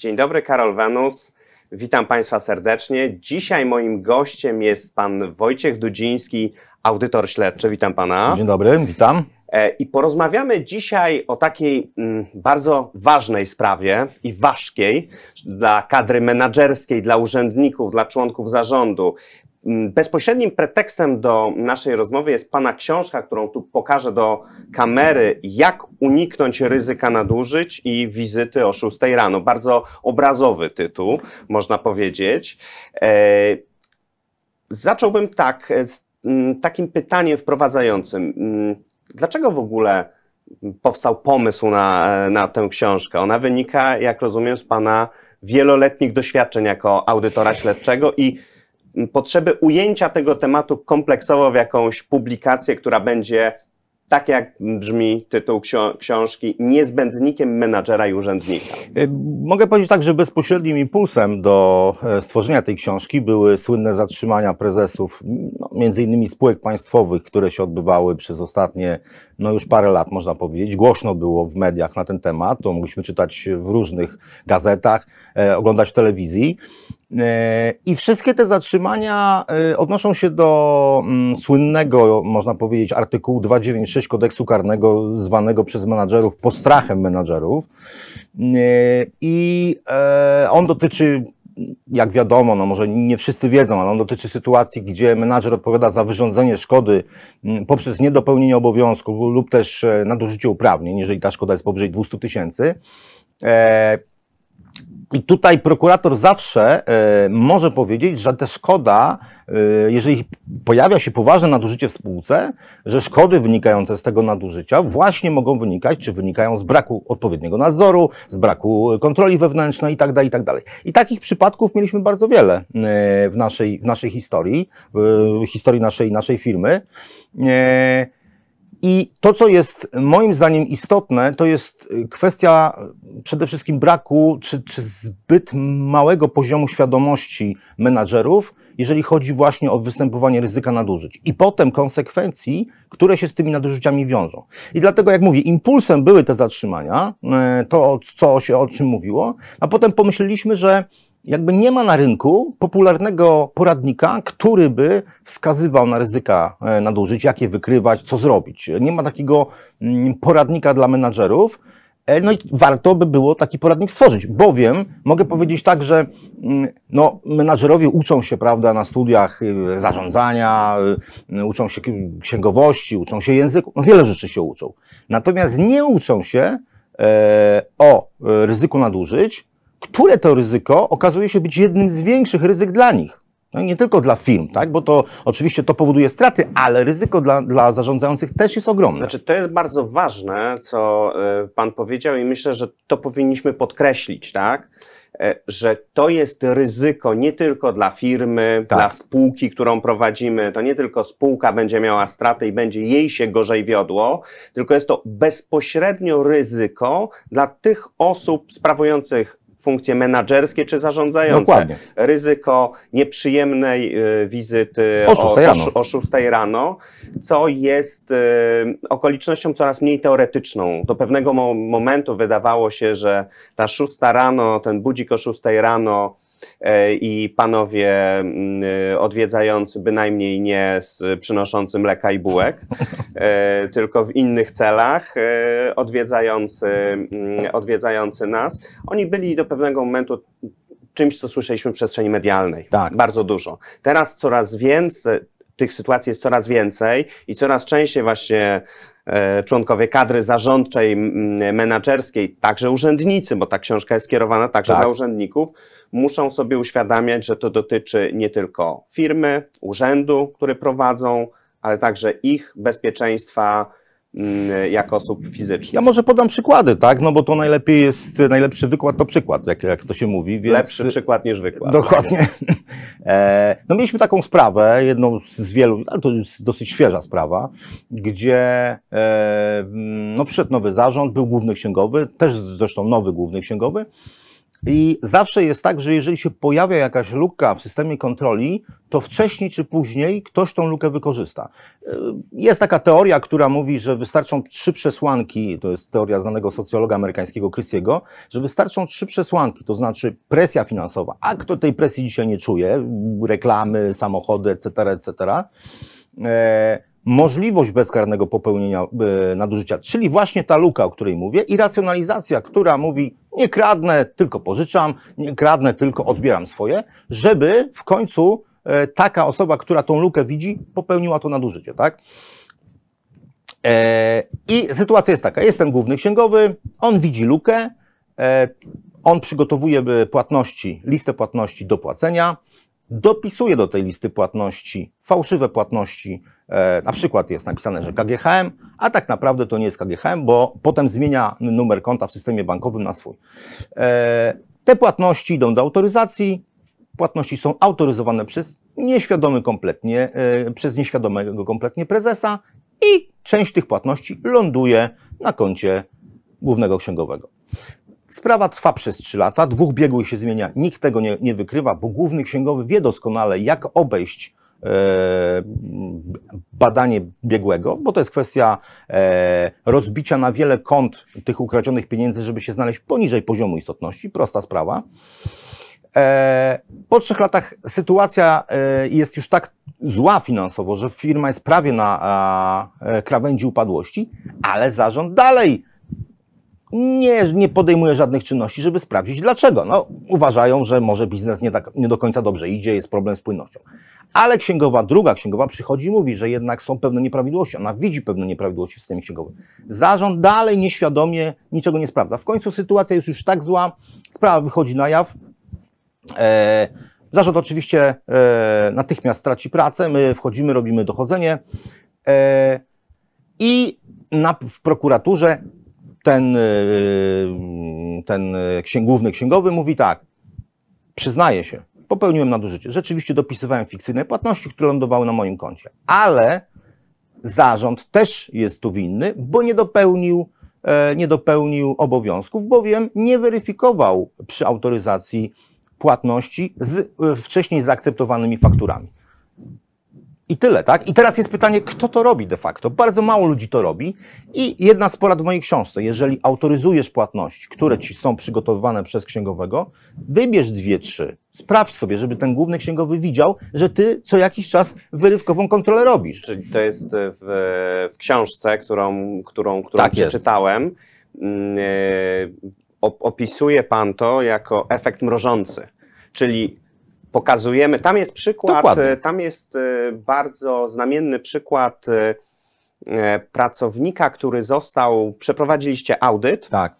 Dzień dobry, Karol Wenus. Witam Państwa serdecznie. Dzisiaj moim gościem jest Pan Wojciech Dudziński, audytor śledczy. Witam Pana. Dzień dobry, witam. E, I porozmawiamy dzisiaj o takiej m, mm, bardzo ważnej sprawie i ważkiej dla kadry menedżerskiej, dla urzędników, dla członków zarządu. Mm, bezpośrednim pretekstem do naszej rozmowy jest Pana książka, którą tu pokażę do kamery, jak uniknąć ryzyka nadużyć i wizyty o 6 rano. Bardzo obrazowy tytuł, można powiedzieć. E, zacząłbym tak, e, z mm, takim pytaniem wprowadzającym. Mm, dlaczego w ogóle powstał pomysł na, na tę książkę? Ona wynika, jak rozumiem, z Pana wieloletnich doświadczeń jako audytora śledczego i potrzeby ujęcia tego tematu kompleksowo w jakąś publikację, która będzie, tak jak brzmi tytuł książki, niezbędnikiem menadżera i urzędnika? E, mogę powiedzieć tak, że bezpośrednim impulsem do e, stworzenia tej książki były słynne zatrzymania prezesów, no, między innymi spółek państwowych, które się odbywały przez ostatnie, no już parę lat można powiedzieć. Głośno było w mediach na ten temat, to mogliśmy czytać w różnych gazetach, e, oglądać w telewizji. E, I wszystkie te zatrzymania e, odnoszą się do mm, słynnego, można powiedzieć, artykułu 296 kodeksu karnego, zwanego przez menadżerów postrachem menadżerów. E, I on dotyczy jak wiadomo, no może nie wszyscy wiedzą, ale on dotyczy sytuacji, gdzie menadżer odpowiada za wyrządzenie szkody mm, poprzez niedopełnienie obowiązku lub też nadużycie uprawnień, jeżeli ta szkoda jest powyżej 200 tysięcy. I tutaj prokurator zawsze e, może powiedzieć, że te szkoda, e, jeżeli pojawia się poważne nadużycie w spółce, że szkody wynikające z tego nadużycia właśnie mogą wynikać, czy wynikają z braku odpowiedniego nadzoru, z braku kontroli wewnętrznej itd. Tak itd. Tak I takich przypadków mieliśmy bardzo wiele e, w naszej, w naszej historii, w historii naszej, naszej firmy. I to, co jest moim zdaniem istotne, to jest y, kwestia y, przede wszystkim braku czy, czy zbyt małego poziomu świadomości menadżerów, jeżeli chodzi właśnie o występowanie ryzyka nadużyć i potem konsekwencji, które się z tymi nadużyciami wiążą. I dlatego, jak mówię, impulsem były te zatrzymania, y, to co się o czym mówiło, a potem pomyśleliśmy, że jakby nie ma na rynku popularnego poradnika, który by wskazywał na ryzyka e, nadużyć, jak je wykrywać, co zrobić. Nie ma takiego mm, poradnika dla menadżerów. E, no i warto by było taki poradnik stworzyć, bowiem mogę powiedzieć tak, że mm, no, menadżerowie uczą się prawda, na studiach y, zarządzania, y, uczą się księgowości, uczą się języku, no, wiele rzeczy się uczą. Natomiast nie uczą się e, o e, ryzyku nadużyć, które to ryzyko okazuje się być jednym z większych ryzyk dla nich. No nie tylko dla firm, tak? bo to oczywiście to powoduje straty, ale ryzyko dla, dla zarządzających też jest ogromne. Znaczy, to jest bardzo ważne, co e, Pan powiedział, i myślę, że to powinniśmy podkreślić, tak? E, że to jest ryzyko nie tylko dla firmy, tak. dla spółki, którą prowadzimy. To nie tylko spółka będzie miała straty i będzie jej się gorzej wiodło, tylko jest to bezpośrednio ryzyko dla tych osób sprawujących funkcje menedżerskie czy zarządzające. Dokładnie. Ryzyko nieprzyjemnej y, wizyty o 6 o, rano, o 6 rano co jest y, okolicznością coraz mniej teoretyczną. Do pewnego momentu wydawało się, że ta 6 rano, ten budzik o 6 rano, E, i panowie mm, e, odwiedzający bynajmniej nie z przynoszący mleka i bułek, e, tylko w innych celach, odwiedzający, mm, odwiedzający nas, oni byli do pewnego momentu czymś, co słyszeliśmy w przestrzeni medialnej. Tak. Bardzo dużo. Teraz coraz więcej, tych sytuacji jest coraz więcej i coraz częściej właśnie E, członkowie kadry zarządczej, menadżerskiej, także urzędnicy, bo ta książka jest skierowana także tak. dla urzędników, muszą sobie uświadamiać, że to dotyczy nie tylko firmy, urzędu, który prowadzą, ale także ich bezpieczeństwa Mm, jako osób fizycznych. Ja może podam przykłady, tak? No bo to najlepiej jest, najlepszy wykład to przykład, jak, jak to się mówi. Więc... Lepszy przykład niż wykład. Dokładnie. E, no mieliśmy taką sprawę, jedną z wielu, ale to jest dosyć świeża sprawa, gdzie e, mm, no, przyszedł nowy zarząd, był główny księgowy, też zresztą nowy główny księgowy, i zawsze jest tak, że jeżeli się pojawia jakaś luka w systemie kontroli, to wcześniej czy później ktoś tą lukę wykorzysta. Y, jest taka teoria, która mówi, że wystarczą trzy przesłanki, to jest teoria znanego socjologa amerykańskiego Chrisiego, że wystarczą trzy przesłanki, to znaczy presja finansowa. A kto tej presji dzisiaj nie czuje? Reklamy, samochody, etc., etc możliwość bezkarnego popełnienia e, nadużycia, czyli właśnie ta luka, o której mówię, i racjonalizacja, która mówi nie kradnę, tylko pożyczam, nie kradnę, tylko odbieram swoje, żeby w końcu e, taka osoba, która tą lukę widzi, popełniła to nadużycie, tak? E, I sytuacja jest taka, jest ten główny księgowy, on widzi lukę, on przygotowuje płatności, listę płatności do płacenia, dopisuje do tej listy płatności fałszywe płatności, E, na przykład jest napisane, że KGHM, a tak naprawdę to nie jest KGHM, bo potem zmienia numer konta w systemie bankowym na swój. E, te płatności idą do autoryzacji, płatności są autoryzowane przez nieświadomy kompletnie, e, przez nieświadomego kompletnie prezesa i część tych płatności ląduje na koncie głównego księgowego. Sprawa trwa przez 3 lata, dwóch biegłych się zmienia, nikt tego nie, nie wykrywa, bo główny księgowy wie doskonale, jak obejść E, badanie biegłego, bo to jest kwestia e, rozbicia na wiele kont tych ukradzionych pieniędzy, żeby się znaleźć poniżej poziomu istotności. Prosta sprawa. E, po trzech latach sytuacja jest już tak zła finansowo, że firma jest prawie na krawędzi upadłości, ale zarząd dalej nie, nie podejmuje żadnych czynności, żeby sprawdzić dlaczego. No, uważają, że może biznes nie, tak, nie do końca dobrze idzie, jest problem z płynnością. Ale księgowa, druga księgowa przychodzi i mówi, że jednak są pewne nieprawidłowości. Ona widzi pewne nieprawidłowości w systemie księgowym. Zarząd dalej nieświadomie niczego nie sprawdza. W końcu sytuacja jest już tak zła, sprawa wychodzi na jaw. E, zarząd oczywiście e, natychmiast traci pracę, my wchodzimy, robimy dochodzenie. E, I na, w prokuraturze ten, e, ten e, księg, główny księgowy mówi tak, przyznaję się, popełniłem nadużycie. Rzeczywiście dopisywałem fikcyjne płatności, które lądowały na moim koncie, ale zarząd też jest tu winny, bo nie dopełnił, e, nie dopełnił obowiązków, bowiem nie weryfikował przy autoryzacji płatności z wcześniej zaakceptowanymi fakturami. I tyle, tak? I teraz jest pytanie, kto to robi de facto? Bardzo mało ludzi to robi. I jedna z porad w mojej książce, jeżeli autoryzujesz płatności, które ci są przygotowywane przez księgowego, wybierz dwie, trzy. Sprawdź sobie, żeby ten główny księgowy widział, że ty co jakiś czas wyrywkową kontrolę robisz. Czyli to jest w, w książce, którą, którą, którą tak przeczytałem. Mm, e, opisuje pan to jako efekt mrożący. Czyli pokazujemy. Tam jest przykład, Dokładnie. E, tam jest e, bardzo znamienny przykład e, pracownika, który został, przeprowadziliście audyt. Tak.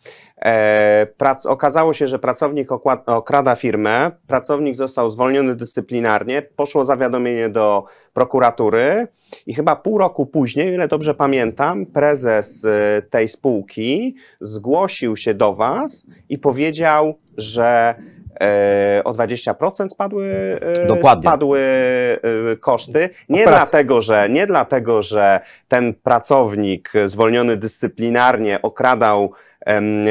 Prac, okazało się, że pracownik okrada firmę, pracownik został zwolniony dyscyplinarnie, poszło zawiadomienie do prokuratury i chyba pół roku później, ile dobrze pamiętam, prezes tej spółki zgłosił się do Was i powiedział, że E, o 20% spadły, e, spadły e, koszty. Nie dlatego, że, nie dlatego, że ten pracownik zwolniony dyscyplinarnie okradał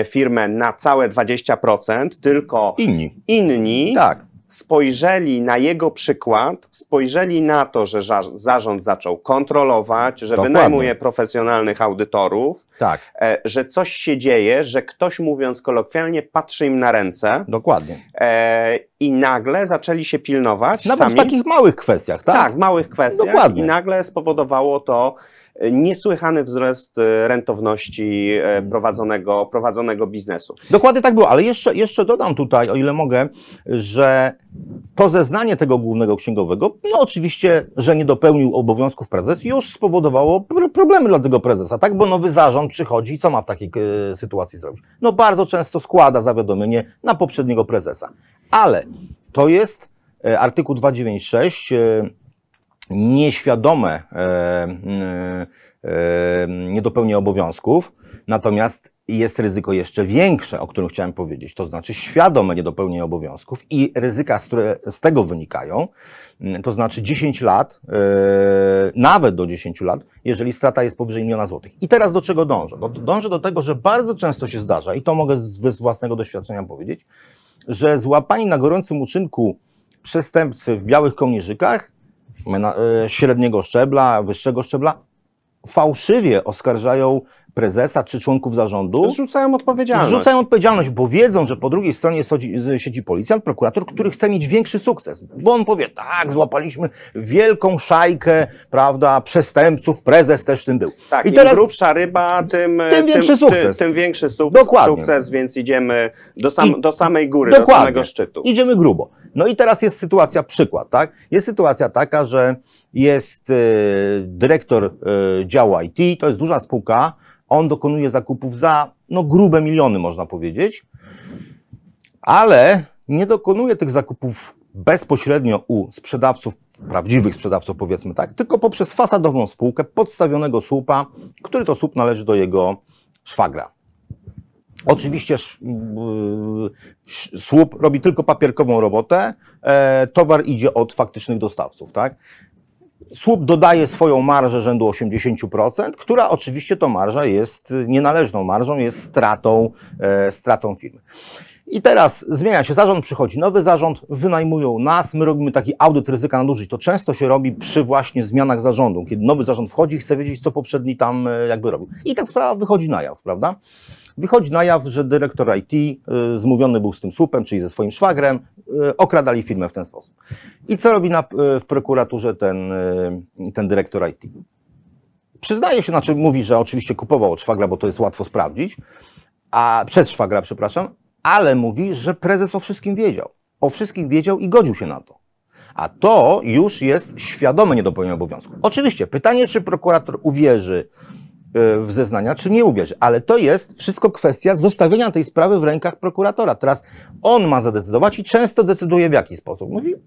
firmę na całe 20%, tylko inni. inni tak spojrzeli na jego przykład, spojrzeli na to, że zarząd zaczął kontrolować, że Dokładnie. wynajmuje profesjonalnych audytorów, tak. E, że coś się dzieje, że ktoś, mówiąc kolokwialnie, patrzy im na ręce. Dokładnie. E, I nagle zaczęli się pilnować. Nawet sami. w takich małych kwestiach, tak? Tak, w małych kwestiach. Dokładnie. I nagle spowodowało to niesłychany wzrost e, rentowności e, mhm. prowadzonego, prowadzonego biznesu. Dokładnie tak było, ale jeszcze, jeszcze dodam tutaj, o ile mogę, że to zeznanie tego głównego księgowego, no oczywiście, że nie dopełnił obowiązków prezes, już spowodowało problemy dla tego prezesa, tak? Bo nowy zarząd przychodzi i co ma w takiej e, sytuacji zrobić? No bardzo często składa zawiadomienie na poprzedniego prezesa. Ale to jest artykuł 296 nieświadome e, e, e, niedopełnienie obowiązków, natomiast jest ryzyko jeszcze większe, o którym chciałem powiedzieć, to znaczy świadome niedopełnienie obowiązków i ryzyka, które z tego wynikają, mm, to znaczy 10 lat, nawet do 10 lat, jeżeli strata jest powyżej miliona złotych. I teraz do czego dążę? Dążę do tego, że bardzo często się zdarza, i to mogę z własnego doświadczenia powiedzieć, że złapani na gorącym uczynku przestępcy w białych kołnierzykach Y, średniego szczebla, wyższego szczebla, fałszywie oskarżają prezesa czy członków zarządu. Zrzucają odpowiedzialność. Zrzucają odpowiedzialność, bo wiedzą, że po drugiej stronie siedzi, siedzi policjant, prokurator, który chce mieć większy sukces. Bo on powie, tak, złapaliśmy wielką szajkę, prawda, przestępców, prezes też w tym był. Tak, i teraz, im grubsza ryba, tym, tym większy tym, sukces. Tym, tym większy suk Dokładnie. sukces, więc idziemy do, sam, I, do samej góry, Dokładnie. do samego szczytu. Idziemy grubo. No i teraz jest sytuacja, przykład, tak? Jest sytuacja taka, że jest y, dyrektor y, działu IT, to jest duża spółka, on dokonuje zakupów za no, grube miliony, można powiedzieć, ale nie dokonuje tych zakupów bezpośrednio u sprzedawców, prawdziwych sprzedawców, powiedzmy tak, tylko poprzez fasadową spółkę podstawionego słupa, który to słup należy do jego szwagra. Oczywiście yy, słup robi tylko papierkową robotę, e, towar idzie od faktycznych dostawców, tak? słup dodaje swoją marżę rzędu 80%, która oczywiście to marża jest nienależną marżą, jest stratą, e, stratą firmy. I teraz zmienia się zarząd, przychodzi nowy zarząd, wynajmują nas, my robimy taki audyt ryzyka nadużyć. To często się robi przy właśnie zmianach zarządu, kiedy nowy zarząd wchodzi chce wiedzieć, co poprzedni tam e, jakby robił. I ta sprawa wychodzi na jaw, prawda? Wychodzi na jaw, że dyrektor IT y, zmówiony był z tym słupem, czyli ze swoim szwagrem, y, okradali firmę w ten sposób. I co robi na, y, w prokuraturze ten, ten dyrektor IT? Przyznaje się, znaczy mówi, że oczywiście kupował od szwagra, bo to jest łatwo sprawdzić, a przez szwagra, przepraszam, ale mówi, że prezes o wszystkim wiedział. O wszystkim wiedział i godził się na to. A to już jest świadome niedopełnienie obowiązku. Oczywiście pytanie, czy prokurator uwierzy E, w zeznania, czy nie uwierzyć. Ale to jest wszystko kwestia zostawienia tej sprawy w rękach prokuratora. Teraz on ma zadecydować i często decyduje w jaki sposób. Mówi, e,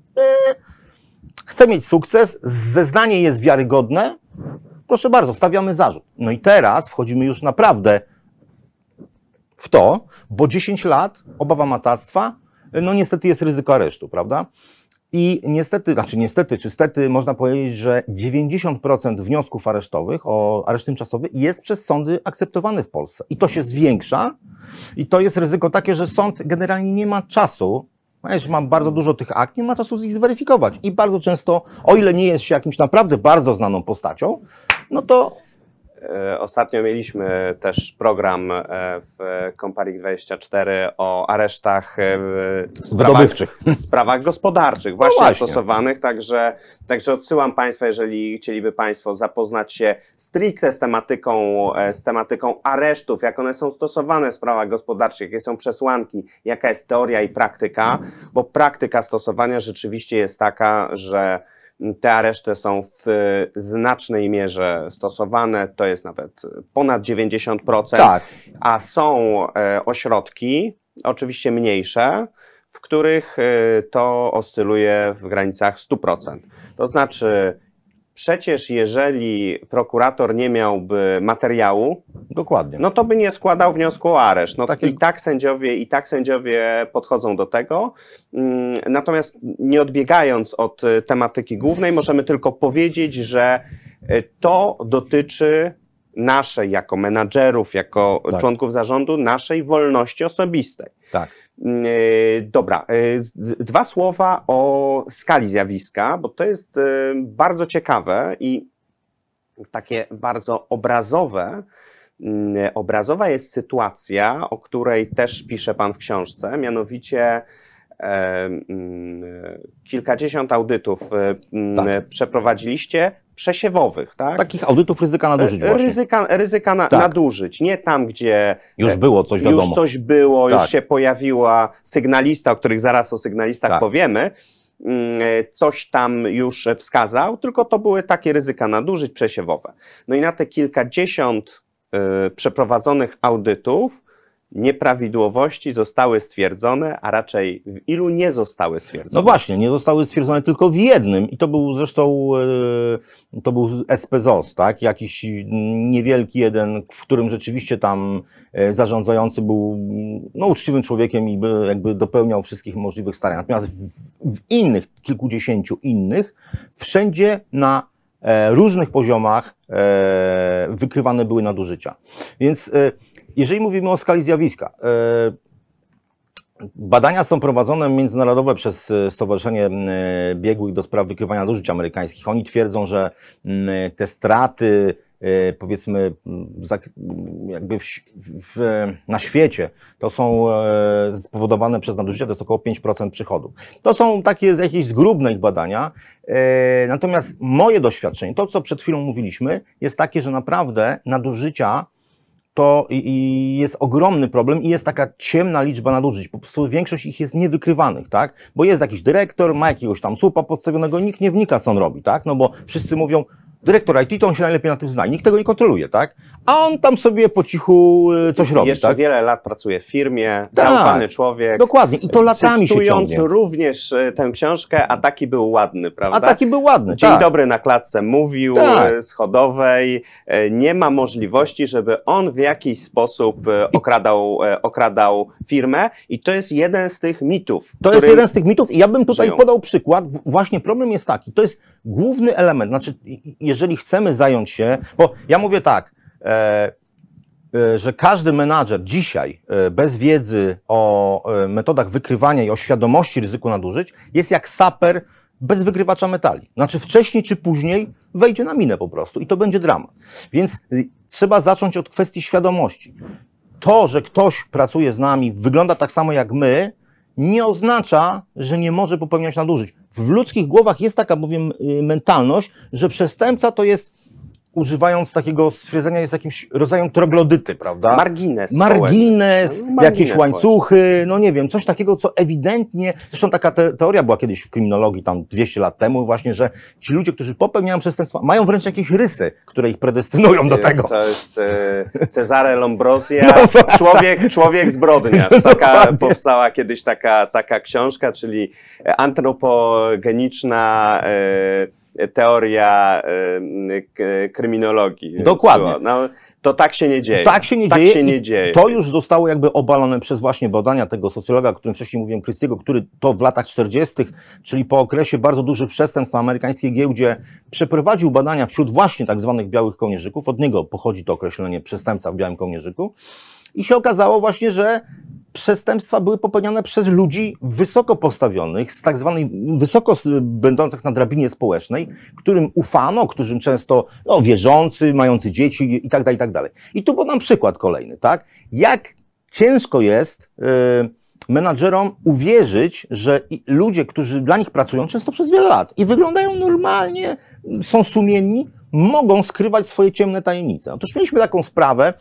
chce mieć sukces, zeznanie jest wiarygodne, proszę bardzo, stawiamy zarzut. No i teraz wchodzimy już naprawdę w to, bo 10 lat obawa matactwa, no niestety jest ryzyko aresztu, prawda? I niestety, znaczy niestety czy stety, można powiedzieć, że 90% wniosków aresztowych o areszt tymczasowy jest przez sądy akceptowany w Polsce. I to się zwiększa. I to jest ryzyko takie, że sąd generalnie nie ma czasu Wiesz, mam bardzo dużo tych akt, nie ma czasu z ich zweryfikować. I bardzo często, o ile nie jest się jakimś naprawdę bardzo znaną postacią, no to E, ostatnio mieliśmy też program e, w Komparik 24 o aresztach e, w sprawach, w sprawach gospodarczych, no właśnie, no właśnie, stosowanych, także, także odsyłam Państwa, jeżeli chcieliby Państwo zapoznać się stricte z tematyką, z tematyką aresztów, jak one są stosowane w sprawach gospodarczych, jakie są przesłanki, jaka jest teoria i praktyka, bo praktyka stosowania rzeczywiście jest taka, że te areszty są w znacznej mierze stosowane, to jest nawet ponad 90%, tak. a są e, ośrodki, oczywiście mniejsze, w których e, to oscyluje w granicach 100%. To znaczy przecież jeżeli prokurator nie miałby materiału, Dokładnie. no to by nie składał wniosku o areszt. No Takie... i, tak sędziowie, I tak sędziowie podchodzą do tego. Mm, natomiast nie odbiegając od e, tematyki głównej, możemy tylko powiedzieć, że e, to dotyczy naszej, jako menadżerów, jako tak. członków zarządu, naszej wolności osobistej. Tak. Mm, e, dobra, e, dwa słowa o skali zjawiska, bo to jest e, bardzo ciekawe i takie bardzo obrazowe. Mm, obrazowa jest sytuacja, o której też pisze Pan w książce, mianowicie mm, kilkadziesiąt audytów tak. przeprowadziliście przesiewowych. Tak? Takich audytów ryzyka nadużyć e, właśnie. Ryzyka, ryzyka na, tak. nadużyć, nie tam, gdzie... Już e, było coś wiadomo. Już coś było, tak. już się pojawiła sygnalista, o których zaraz o sygnalistach tak. powiemy, mm, e, coś tam już wskazał, tylko to były takie ryzyka nadużyć przesiewowe. No i na te kilkadziesiąt y, przeprowadzonych audytów nieprawidłowości zostały stwierdzone, a raczej w ilu nie zostały stwierdzone? No właśnie, nie zostały stwierdzone tylko w jednym i to był zresztą e, to był SPZOS, tak? Jakiś niewielki jeden, w którym rzeczywiście tam e, zarządzający był no, uczciwym człowiekiem i by, jakby dopełniał wszystkich możliwych starań. Natomiast w, w innych, kilkudziesięciu innych, wszędzie na e, różnych poziomach wykrywane były nadużycia. Więc jeżeli mówimy o skali zjawiska, e, Badania są prowadzone międzynarodowe przez e, Stowarzyszenie Biegłych do Spraw Wykrywania Nadużyć Amerykańskich. Oni twierdzą, że te straty, e, powiedzmy, jakby w, w, na świecie, to są spowodowane przez nadużycia, to jest około 5% przychodów. To są takie jakieś zgrubne ich badania. Natomiast moje doświadczenie, to co przed chwilą mówiliśmy, jest takie, że naprawdę nadużycia to i, jest ogromny problem i jest taka ciemna liczba nadużyć. Po prostu większość ich jest niewykrywanych, tak? Bo jest jakiś dyrektor, ma jakiegoś tam słupa podstawionego, nikt nie wnika, co on robi, tak? No bo wszyscy mówią, dyrektor IT to on się najlepiej na tym zna i nikt tego nie kontroluje, tak? A on tam sobie po cichu y, coś robi. Jeszcze tak? wiele lat pracuje w firmie, tak, zaufany człowiek. Dokładnie, i to latami się ciągnie. również y, tę książkę, a taki był ładny, prawda? A taki był ładny, Dzień tak. dobry na klatce mówił y, tak. schodowej. Nie ma możliwości, żeby on w jakiś sposób okradał, okradał firmę i to jest jeden z tych mitów. To jest jeden z tych mitów i ja bym tutaj żyją. podał przykład. Właśnie problem jest taki, to jest główny element, znaczy jeżeli chcemy zająć się, bo ja mówię tak, e, e że każdy menadżer dzisiaj e, bez wiedzy o e, metodach wykrywania i o świadomości ryzyku nadużyć jest jak saper bez wykrywacza metali. Znaczy wcześniej czy później wejdzie na minę po prostu i to będzie dramat. Więc y, trzeba zacząć od kwestii świadomości. To, że ktoś pracuje z nami, wygląda tak samo jak my, nie oznacza, że nie może popełniać nadużyć. W ludzkich głowach jest taka bowiem y, mentalność, że przestępca to jest używając takiego stwierdzenia, jest jakimś rodzajem troglodyty, prawda? Margines. Margines, no, jakieś łańcuchy, no nie wiem, coś takiego, co ewidentnie, zresztą taka te, teoria była kiedyś w kryminologii, tam 200 lat temu właśnie, że ci ludzie, którzy popełniają przestępstwa, mają wręcz jakieś rysy, które ich predestynują do tego. To jest e, Cezare Lombrosia, no, no tak. człowiek, człowiek zbrodniarz. No, taka, powstała kiedyś taka, taka książka, czyli antropogeniczna... E, teoria y, y, kryminologii. Dokładnie. No, to tak się nie dzieje. Tak się nie, tak dzieje, się nie dzieje. To już zostało jakby obalone przez właśnie badania tego socjologa, o którym wcześniej mówiłem, Christiego, który to w latach 40., czyli po okresie bardzo dużych przestępstw na amerykańskiej giełdzie, przeprowadził badania wśród właśnie tak zwanych białych kołnierzyków. Od niego pochodzi to określenie przestępca w białym kołnierzyku i się okazało właśnie, że przestępstwa były popełniane przez ludzi wysoko postawionych, z tak zwanej wysoko będących na drabinie społecznej, którym ufano, którym często no, wierzący, mający dzieci i tak dalej, i tak dalej. I tu podam przykład kolejny, tak? Jak ciężko jest yy, menadżerom uwierzyć, że ludzie, którzy dla nich pracują często przez wiele lat i wyglądają normalnie, są sumienni, mogą skrywać swoje ciemne tajemnice. Otóż mieliśmy taką sprawę,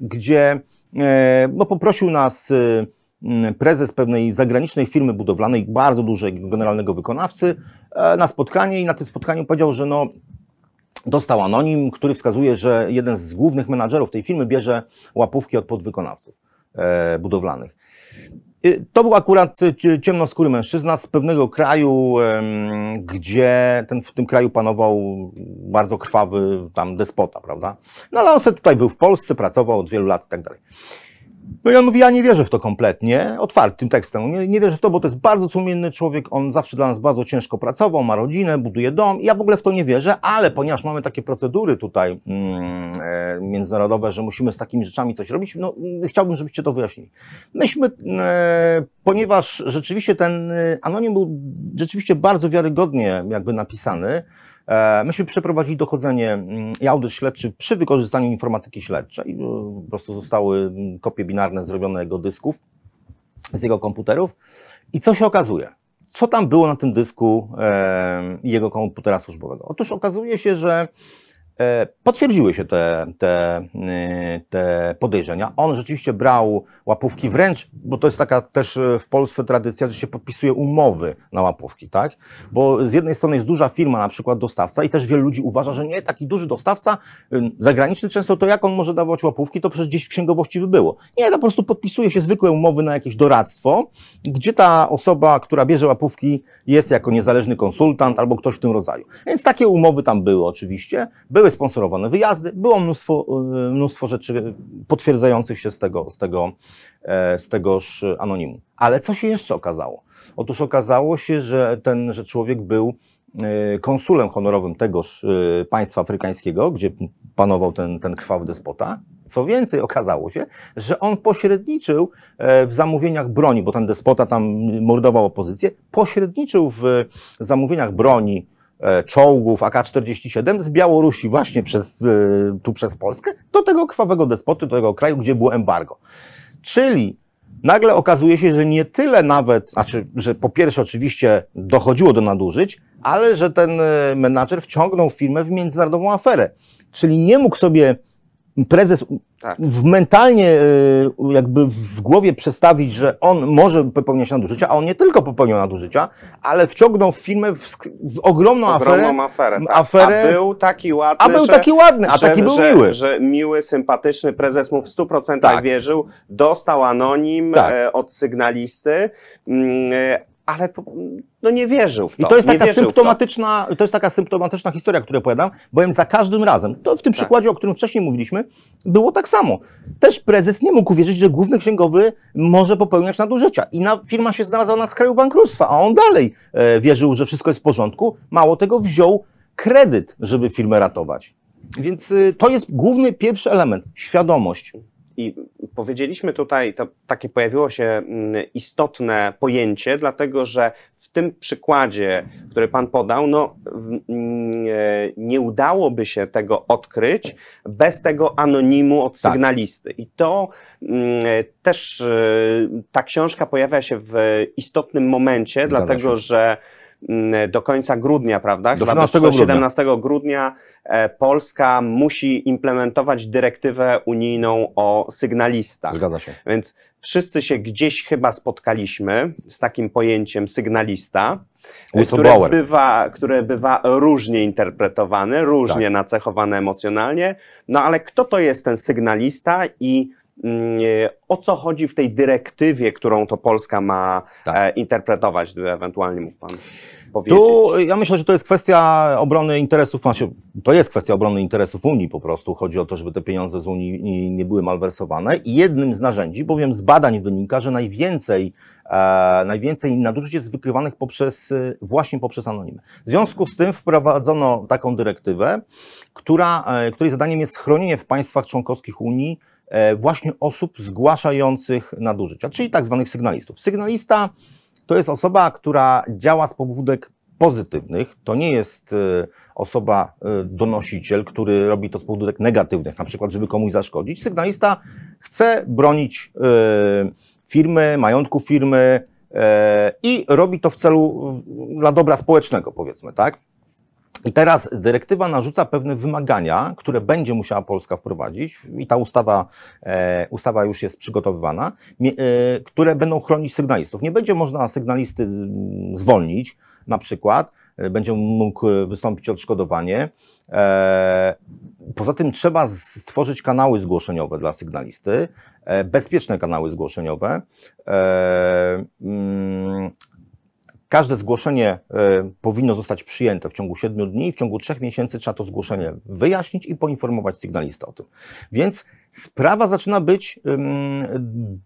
gdzie E, no, poprosił nas y, mm, prezes pewnej zagranicznej firmy budowlanej, bardzo dużej generalnego wykonawcy, e, na spotkanie i na tym spotkaniu powiedział, że no, dostał anonim, który wskazuje, że jeden z głównych menadżerów tej firmy bierze łapówki od podwykonawców e, budowlanych. Y, to był akurat y, ciemnoskóry mężczyzna z pewnego kraju, gdzie ten, w tym kraju panował bardzo krwawy tam despota, prawda? No ale on sobie tutaj był w Polsce, pracował od wielu lat i tak dalej. No i on mówi, ja nie wierzę w to kompletnie, otwartym tekstem, nie, nie wierzę w to, bo to jest bardzo sumienny człowiek, on zawsze dla nas bardzo ciężko pracował, ma rodzinę, buduje dom, ja w ogóle w to nie wierzę, ale ponieważ mamy takie procedury tutaj mm, e, międzynarodowe, że musimy z takimi rzeczami coś robić, no mm, chciałbym, żebyście to wyjaśnili. Myśmy, e, ponieważ rzeczywiście ten e, anonim był rzeczywiście bardzo wiarygodnie jakby napisany, E, myśmy przeprowadzili dochodzenie mm, i audyt śledczy przy wykorzystaniu informatyki śledczej. E, po prostu zostały mm, kopie binarne zrobione jego dysków z jego komputerów. I co się okazuje? Co tam było na tym dysku e, jego komputera służbowego? Otóż okazuje się, że E, potwierdziły się te, te, e, te podejrzenia. On rzeczywiście brał łapówki wręcz, bo to jest taka też e, w Polsce tradycja, że się podpisuje umowy na łapówki, tak? Bo z jednej strony jest duża firma, na przykład dostawca, i też wielu ludzi uważa, że nie, taki duży dostawca y, zagraniczny często to jak on może dawać łapówki, to przecież gdzieś w księgowości by było. Nie, to po prostu podpisuje się zwykłe umowy na jakieś doradztwo, gdzie ta osoba, która bierze łapówki, jest jako niezależny konsultant albo ktoś w tym rodzaju. Więc takie umowy tam były oczywiście. Były były sponsorowane wyjazdy, było mnóstwo, y, mnóstwo rzeczy potwierdzających się z, tego, z, tego, e, z tegoż anonimu. Ale co się jeszcze okazało? Otóż okazało się, że ten, że człowiek był e, konsulem honorowym tegoż e, państwa afrykańskiego, gdzie panował ten, ten krwawy despota. Co więcej, okazało się, że on pośredniczył w zamówieniach broni, bo ten despota tam mordował opozycję, pośredniczył w zamówieniach broni E, czołgów AK-47 z Białorusi właśnie przez, e, tu przez Polskę do tego krwawego despoty, do tego kraju, gdzie było embargo. Czyli nagle okazuje się, że nie tyle nawet, znaczy, że po pierwsze oczywiście dochodziło do nadużyć, ale że ten e, menadżer wciągnął firmę w międzynarodową aferę. Czyli nie mógł sobie prezes tak. w mentalnie y, jakby w głowie przestawić, że on może popełniać nadużycia, a on nie tylko popełniał nadużycia, ale wciągnął w firmę w, w ogromną, ogromną aferę. aferę, tak. aferę a był taki ładny, a był że, taki ładny, a że, taki był że, miły. Że miły, sympatyczny prezes mu w 100% tak. wierzył, dostał anonim tak. e, od sygnalisty, mm, e, ale no nie wierzył w to. I to jest, taka symptomatyczna, to. to. jest taka symptomatyczna historia, którą opowiadam, bowiem za każdym razem, to w tym tak. przykładzie, o którym wcześniej mówiliśmy, było tak samo. Też prezes nie mógł wierzyć, że główny księgowy może popełniać nadużycia i na, firma się znalazła na skraju bankructwa, a on dalej e, wierzył, że wszystko jest w porządku. Mało tego, wziął kredyt, żeby firmę ratować. Więc y, to jest główny, pierwszy element, świadomość. I powiedzieliśmy tutaj, to takie pojawiło się mm, istotne pojęcie, dlatego że w tym przykładzie, który Pan podał, no, mm, e, nie udałoby się tego odkryć bez tego anonimu od tak. sygnalisty. I to mm, e, też e, ta książka pojawia się w istotnym momencie, dlatego że Mm, do końca grudnia, prawda? Do 17 grudnia. 17 grudnia e, Polska musi implementować dyrektywę unijną o sygnalistach. Zgadza się. Więc wszyscy się gdzieś chyba spotkaliśmy z takim pojęciem sygnalista, które bywa, które bywa różnie interpretowane, różnie tak. nacechowane emocjonalnie. No ale kto to jest ten sygnalista i Mm, e, o co chodzi w tej dyrektywie, którą to Polska ma tak. E, interpretować, gdyby ewentualnie mógł Pan powiedzieć? Tu, ja myślę, że to jest kwestia obrony interesów, znaczy, to jest kwestia obrony interesów Unii po prostu. Chodzi o to, żeby te pieniądze z Unii nie były malwersowane i jednym z narzędzi, bowiem z badań wynika, że najwięcej E, najwięcej nadużyć jest wykrywanych poprzez, e, właśnie poprzez anonimy. W związku z tym wprowadzono taką dyrektywę, która, której zadaniem jest chronienie w państwach członkowskich Unii E, właśnie osób zgłaszających nadużycia, czyli tak zwanych sygnalistów. Sygnalista to jest osoba, która działa z pobudek pozytywnych, to nie jest e, osoba, e, donosiciel, który robi to z pobudek negatywnych, na przykład, żeby komuś zaszkodzić. Sygnalista chce bronić firmy, majątku firmy i robi to w celu dla dobra społecznego, powiedzmy, tak? I teraz dyrektywa narzuca pewne wymagania, które będzie musiała Polska wprowadzić, i ta ustawa, e, ustawa już jest przygotowywana, e, które będą chronić sygnalistów. Nie będzie można sygnalisty zwolnić, na przykład, e, będzie mógł wystąpić odszkodowanie. E, poza tym trzeba stworzyć kanały zgłoszeniowe dla sygnalisty, e, bezpieczne kanały zgłoszeniowe. Mm, Każde zgłoszenie e, powinno zostać przyjęte w ciągu 7 dni i w ciągu 3 miesięcy trzeba to zgłoszenie wyjaśnić i poinformować sygnalistę o tym. Więc sprawa zaczyna być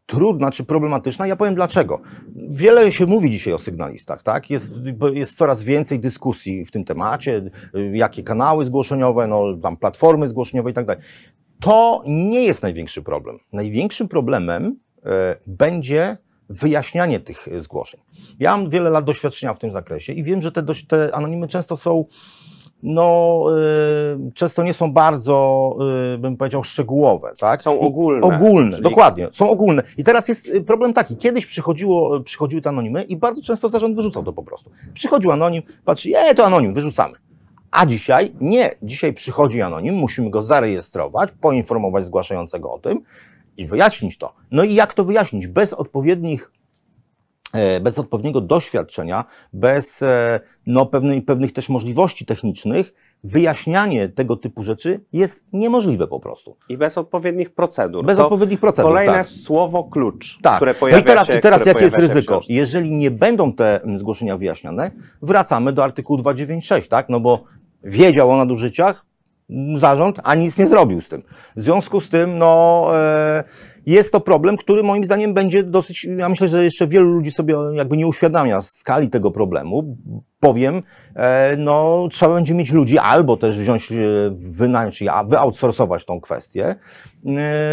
trudna czy problematyczna. Ja powiem dlaczego. Wiele się mówi dzisiaj o sygnalistach, tak? Jest, jest coraz więcej dyskusji w tym temacie, y, jakie kanały zgłoszeniowe, no, tam platformy zgłoszeniowe i tak dalej. To nie jest największy problem. Największym problemem e, będzie wyjaśnianie tych e, zgłoszeń. Ja mam wiele lat doświadczenia w tym zakresie i wiem, że te, te anonimy często są, no, y, często nie są bardzo, y, bym powiedział, szczegółowe, tak? Są ogólne. I, ogólne, czyli... dokładnie, są ogólne. I teraz jest problem taki, kiedyś przychodziło, przychodziły te anonimy i bardzo często zarząd wyrzucał to po prostu. Przychodził anonim, patrzy, je to anonim, wyrzucamy. A dzisiaj nie. Dzisiaj przychodzi anonim, musimy go zarejestrować, poinformować zgłaszającego o tym, i wyjaśnić to. No i jak to wyjaśnić? Bez odpowiednich e, bez odpowiedniego doświadczenia, bez e, no, pewnej, pewnych też możliwości technicznych, wyjaśnianie tego typu rzeczy jest niemożliwe po prostu. I bez odpowiednich procedur. Bez to odpowiednich procedur. Kolejne tak. słowo klucz, tak. które pojawia się. No i teraz, się, i teraz jakie jest ryzyko? Jeżeli nie będą te mm, zgłoszenia wyjaśniane, wracamy do artykułu 296, tak? No bo wiedział o nadużyciach, zarząd, a nic nie zrobił z tym. W związku z tym, no, e, jest to problem, który moim zdaniem będzie dosyć, ja myślę, że jeszcze wielu ludzi sobie jakby nie uświadamia skali tego problemu. Powiem, e, no, trzeba będzie mieć ludzi albo też wziąć, e, wynająć, wyoutsourcować tą kwestię.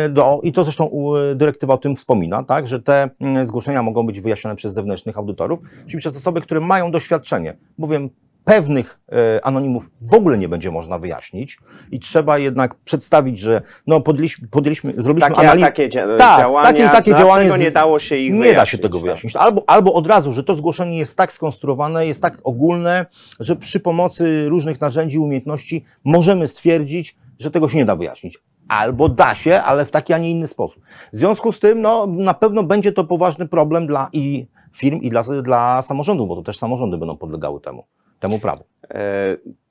Do, I to zresztą dyrektywa o tym wspomina, tak, że te mm, zgłoszenia mogą być wyjaśnione przez zewnętrznych audytorów, czyli przez osoby, które mają doświadczenie. Bowiem pewnych e, anonimów w ogóle nie będzie można wyjaśnić i trzeba jednak przedstawić, że no podjęliśmy, podjęliśmy zrobiliśmy takie, analizę. Takie dzia tak, działania, takie, takie działanie nie dało się ich Nie wyjaśnić, da się tego no? wyjaśnić. Albo, albo od razu, że to zgłoszenie jest tak skonstruowane, jest tak ogólne, że przy pomocy różnych narzędzi, umiejętności możemy stwierdzić, że tego się nie da wyjaśnić. Albo da się, ale w taki, a nie inny sposób. W związku z tym, no, na pewno będzie to poważny problem dla i firm, i dla, dla samorządu, bo to też samorządy będą podlegały temu temu prawu? E,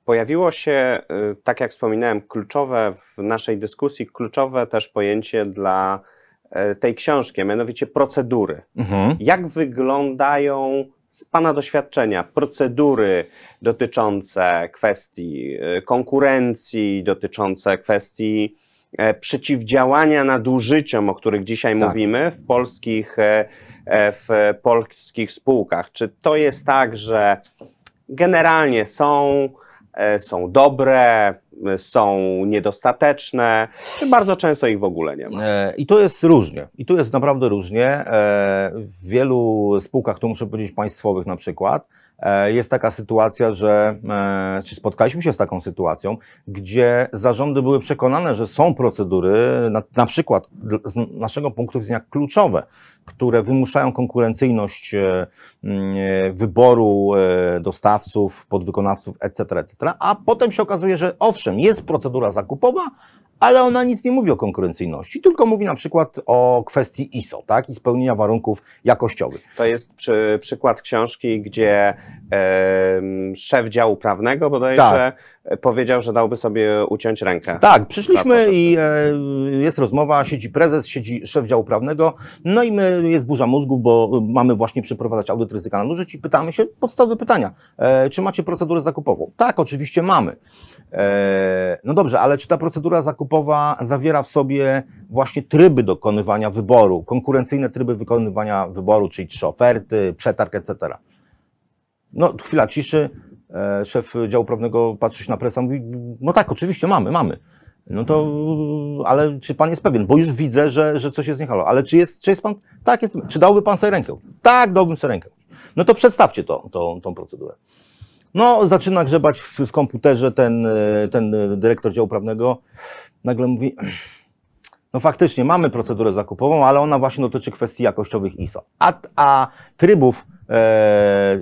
pojawiło się, e, tak jak wspominałem, kluczowe w naszej dyskusji, kluczowe też pojęcie dla e, tej książki, a mianowicie procedury. Mhm. Jak wyglądają z Pana doświadczenia procedury dotyczące kwestii konkurencji, dotyczące kwestii przeciwdziałania nadużyciom, o których dzisiaj tak. mówimy w polskich, w polskich spółkach. Czy to jest tak, że generalnie są, e, są dobre, e, są niedostateczne, czy bardzo często ich w ogóle nie ma. E, I to jest różnie. I tu jest naprawdę różnie. W wielu spółkach, tu muszę powiedzieć, państwowych na przykład, E, jest taka sytuacja, że e, czy spotkaliśmy się z taką sytuacją, gdzie zarządy były przekonane, że są procedury, na, na przykład z naszego punktu widzenia kluczowe, które wymuszają konkurencyjność e, wyboru dostawców, podwykonawców, etc., etc., a potem się okazuje, że owszem, jest procedura zakupowa, ale ona nic nie mówi o konkurencyjności, tylko mówi na przykład o kwestii ISO tak, i spełnienia warunków jakościowych. To jest przy, przykład książki, gdzie e, szef działu prawnego bodajże tak powiedział, że dałby sobie uciąć rękę. Tak, przyszliśmy i e, jest rozmowa, siedzi prezes, siedzi szef działu prawnego, no i my, jest burza mózgów, bo mamy właśnie przeprowadzać audyt ryzyka nadużyć i pytamy się podstawowe pytania. E, czy macie procedurę zakupową? Tak, oczywiście mamy. E, no dobrze, ale czy ta procedura zakupowa zawiera w sobie właśnie tryby dokonywania wyboru, konkurencyjne tryby wykonywania wyboru, czyli trzy oferty, przetarg, etc. No, chwila ciszy, E, szef działu prawnego patrzy się na presa mówi, no tak, oczywiście, mamy, mamy. No to, ale czy pan jest pewien? Bo już widzę, że, że coś jest niehalo. Ale czy jest, czy jest pan? Tak, jestem. Czy dałby pan sobie rękę? Tak, dałbym sobie rękę. No to przedstawcie to, to, tą procedurę. No, zaczyna grzebać w, w komputerze ten, e, ten e, dyrektor działu prawnego. Nagle mówi, no faktycznie mamy procedurę zakupową, ale ona właśnie dotyczy kwestii jakościowych ISO. A, a trybów E,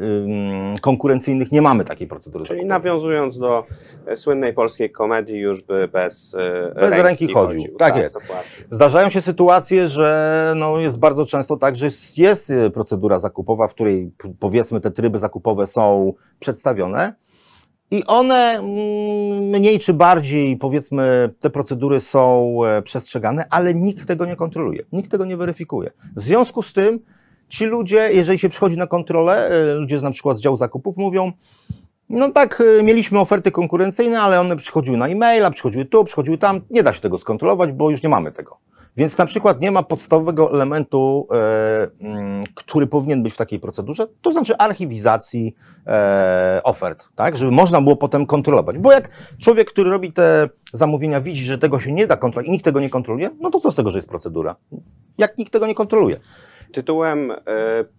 konkurencyjnych nie mamy takiej procedury. Czyli nawiązując do słynnej polskiej komedii, już by bez, e, bez ręki, ręki chodził. chodził. Tak, tak jest. Zapłaty. Zdarzają się sytuacje, że no jest bardzo często tak, że jest y, procedura zakupowa, w której powiedzmy te tryby zakupowe są przedstawione. I one mm, mniej czy bardziej, powiedzmy, te procedury są e, przestrzegane, ale nikt tego nie kontroluje, nikt tego nie weryfikuje. W związku z tym, Ci ludzie, jeżeli się przychodzi na kontrolę, e, ludzie z na przykład z działu zakupów mówią, no tak, e, mieliśmy oferty konkurencyjne, ale one przychodziły na e-maila, przychodziły tu, przychodziły tam. Nie da się tego skontrolować, bo już nie mamy tego. Więc na przykład nie ma podstawowego elementu, e, mm, który powinien być w takiej procedurze, to znaczy archiwizacji e, ofert, tak, żeby można było potem kontrolować. Bo jak człowiek, który robi te zamówienia, widzi, że tego się nie da kontrolować i nikt tego nie kontroluje, no to co z tego, że jest procedura? Jak nikt tego nie kontroluje? Tytułem e,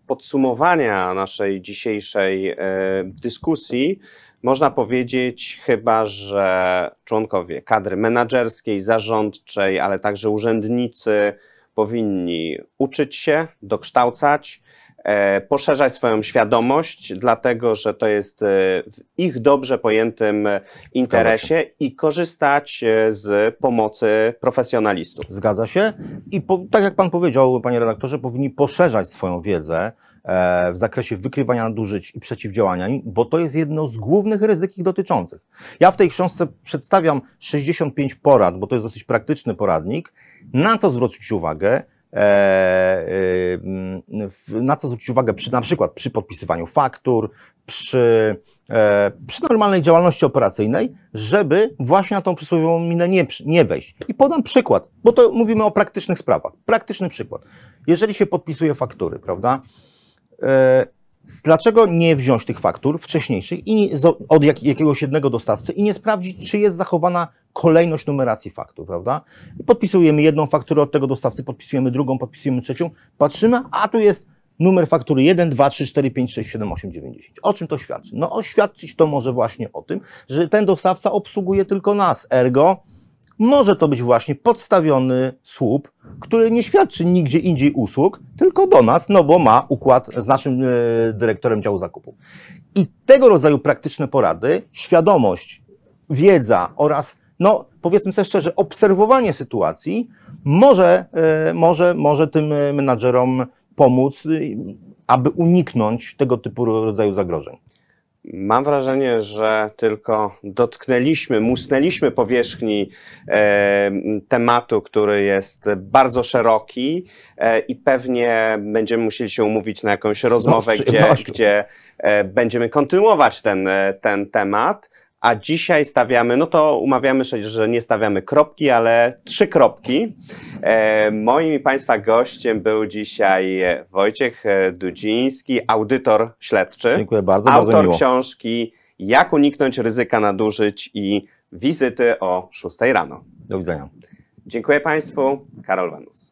podsumowania naszej dzisiejszej e, dyskusji można powiedzieć chyba, że członkowie kadry menedżerskiej, zarządczej, ale także urzędnicy powinni uczyć się, dokształcać, E, poszerzać swoją świadomość, dlatego że to jest e, w ich dobrze pojętym interesie i korzystać e, z pomocy profesjonalistów. Zgadza się. I po, tak jak Pan powiedział, Panie redaktorze, powinni poszerzać swoją wiedzę w zakresie wykrywania nadużyć i przeciwdziałania im, bo to jest jedno z głównych ryzyk ich dotyczących. Ja w tej książce przedstawiam 65 porad, bo to jest dosyć praktyczny poradnik, na co zwrócić uwagę, E, e, mm, na co zwrócić uwagę przy, na przykład przy podpisywaniu faktur, przy, e, przy normalnej działalności operacyjnej, żeby właśnie na tą przysłowiową minę nie, nie wejść. I podam przykład, bo to mówimy o praktycznych sprawach. Praktyczny przykład. Jeżeli się podpisuje faktury, prawda? Dlaczego nie wziąć tych faktur wcześniejszych i od jakiegoś jednego dostawcy i nie sprawdzić, czy jest zachowana kolejność numeracji faktur, prawda? I podpisujemy jedną fakturę od tego dostawcy, podpisujemy drugą, podpisujemy trzecią, patrzymy, a tu jest numer faktury 1, 2, 3, 4, 5, 6, 7, 8, 9, 10. O czym to świadczy? No oświadczyć to może właśnie o tym, że ten dostawca obsługuje tylko nas, ergo może to być właśnie podstawiony słup, który nie świadczy nigdzie indziej usług, tylko do nas, no bo ma układ z naszym e, dyrektorem działu zakupów. I tego rodzaju praktyczne porady, świadomość, wiedza oraz no powiedzmy sobie szczerze, obserwowanie sytuacji może, e, może, może tym e, menadżerom pomóc, e, aby uniknąć tego typu rodzaju zagrożeń. Mam wrażenie, że tylko dotknęliśmy, musnęliśmy powierzchni e, tematu, który jest bardzo szeroki e, i pewnie będziemy musieli się umówić na jakąś rozmowę, no, gdzie, gdzie e, będziemy kontynuować ten, ten temat a dzisiaj stawiamy, no to umawiamy się, że nie stawiamy kropki, ale trzy kropki. E, moim i Państwa gościem był dzisiaj Wojciech Dudziński, audytor śledczy. Dziękuję bardzo. Autor bardzo książki Jak uniknąć ryzyka nadużyć i wizyty o 6 rano. Do widzenia. Dziękuję Państwu. Karol Wanus.